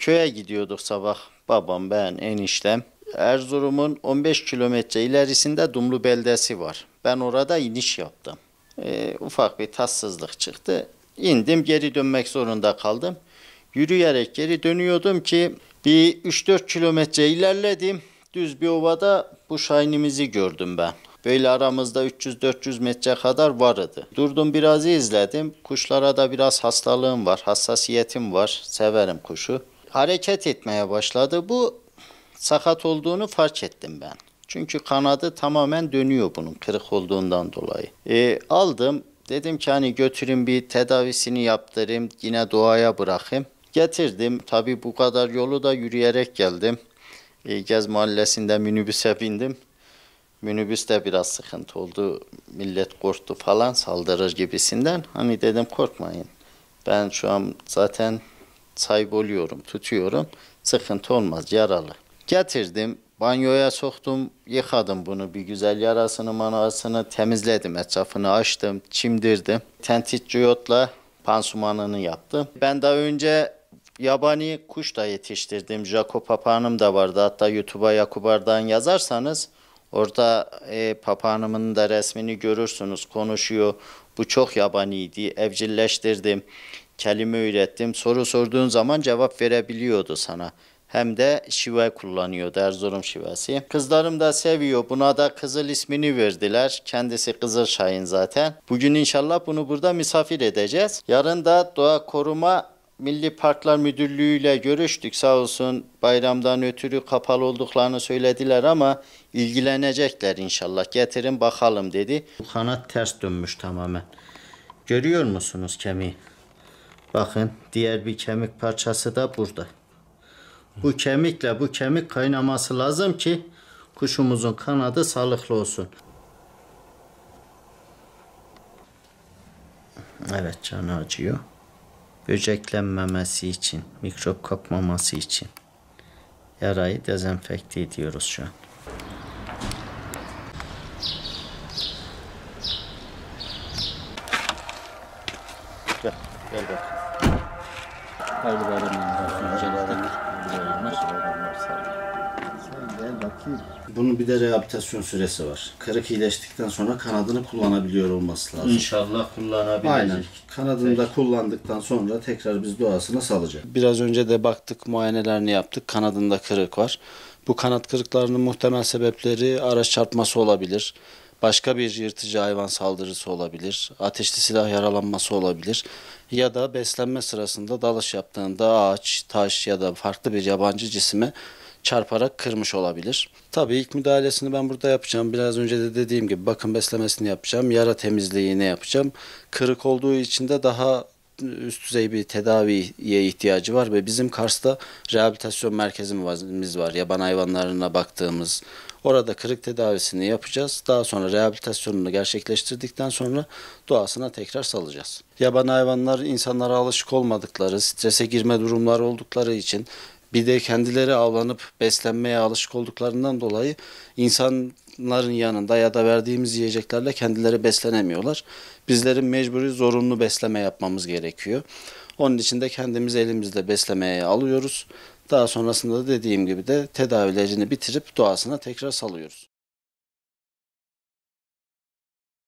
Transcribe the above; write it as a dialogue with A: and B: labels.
A: Köye gidiyorduk sabah babam, ben, eniştem. Erzurum'un 15 kilometre ilerisinde Dumlu beldesi var. Ben orada iniş yaptım. E, ufak bir tatsızlık çıktı. İndim geri dönmek zorunda kaldım. Yürüyerek geri dönüyordum ki bir 3-4 kilometre ilerledim. Düz bir ovada bu şahinimizi gördüm ben. Böyle aramızda 300-400 metre kadar vardı. Durdum biraz izledim. Kuşlara da biraz hastalığım var, hassasiyetim var. Severim kuşu hareket etmeye başladı. Bu sakat olduğunu fark ettim ben. Çünkü kanadı tamamen dönüyor bunun kırık olduğundan dolayı. E, aldım dedim ki hani götürün bir tedavisini yaptırayım yine doğaya bırakayım. Getirdim tabi bu kadar yolu da yürüyerek geldim. E, Gez mahallesinde minibüse bindim. Minibüs de biraz sıkıntı oldu. Millet korktu falan saldırır gibisinden. Hani dedim korkmayın. Ben şu an zaten sayboluyorum, tutuyorum. Sıkıntı olmaz, yaralı. Getirdim, banyoya soktum, yıkadım bunu bir güzel yarasını, manasını temizledim, etrafını açtım, çimdirdim. Tenticiyotla pansumanını yaptım. Ben daha önce yabani kuş da yetiştirdim. Jaco papağanım da vardı. Hatta YouTube'a Yakubar'dan yazarsanız orada e, papağanımın da resmini görürsünüz. Konuşuyor. Bu çok yabaniydi. Evcilleştirdim kelime ürettim. Soru sorduğun zaman cevap verebiliyordu sana. Hem de şive kullanıyordu, Erzurum şivesi. Kızlarım da seviyor. Buna da Kızıl ismini verdiler. Kendisi Kızıl Şahin zaten. Bugün inşallah bunu burada misafir edeceğiz. Yarın da Doğa Koruma Milli Parklar Müdürlüğü ile görüştük. Sağ olsun bayramdan ötürü kapalı olduklarını söylediler ama ilgilenecekler inşallah. Getirin bakalım dedi. Bu kanat ters dönmüş tamamen. Görüyor musunuz kemiği? Bakın diğer bir kemik parçası da burada. Bu kemikle bu kemik kaynaması lazım ki kuşumuzun kanadı sağlıklı olsun. Evet canı acıyor. Böceklenmemesi için, mikrop kapmaması için yarayı dezenfekte ediyoruz şu an. Gel bak. Hayır
B: Bunun bir de rehabilitasyon süresi var. Kırık iyileştikten sonra kanadını kullanabiliyor olması lazım. İnşallah kullanabilir. Aynen. Kanadını da kullandıktan sonra tekrar biz doğasına salacağız. Biraz önce de baktık muayenelerini yaptık. Kanadında kırık var. Bu kanat kırıklarının muhtemel sebepleri araç çarpması olabilir başka bir yırtıcı hayvan saldırısı olabilir, ateşli silah yaralanması olabilir ya da beslenme sırasında dalış yaptığında ağaç, taş ya da farklı bir yabancı cisime çarparak kırmış olabilir. Tabii ilk müdahalesini ben burada yapacağım. Biraz önce de dediğim gibi bakım beslemesini yapacağım, yara temizliğini yapacağım. Kırık olduğu için de daha üst düzey bir tedaviye ihtiyacı var ve bizim Kars'ta rehabilitasyon merkezimiz var. Yaban hayvanlarına baktığımız, Orada kırık tedavisini yapacağız. Daha sonra rehabilitasyonunu gerçekleştirdikten sonra doğasına tekrar salacağız. Yaban hayvanlar insanlara alışık olmadıkları, strese girme durumları oldukları için bir de kendileri avlanıp beslenmeye alışık olduklarından dolayı insanların yanında ya da verdiğimiz yiyeceklerle kendileri beslenemiyorlar. Bizlerin mecburi zorunlu besleme yapmamız gerekiyor. Onun için de kendimiz elimizde beslemeye alıyoruz. Daha sonrasında da dediğim gibi de tedavilerini bitirip doğasına tekrar salıyoruz.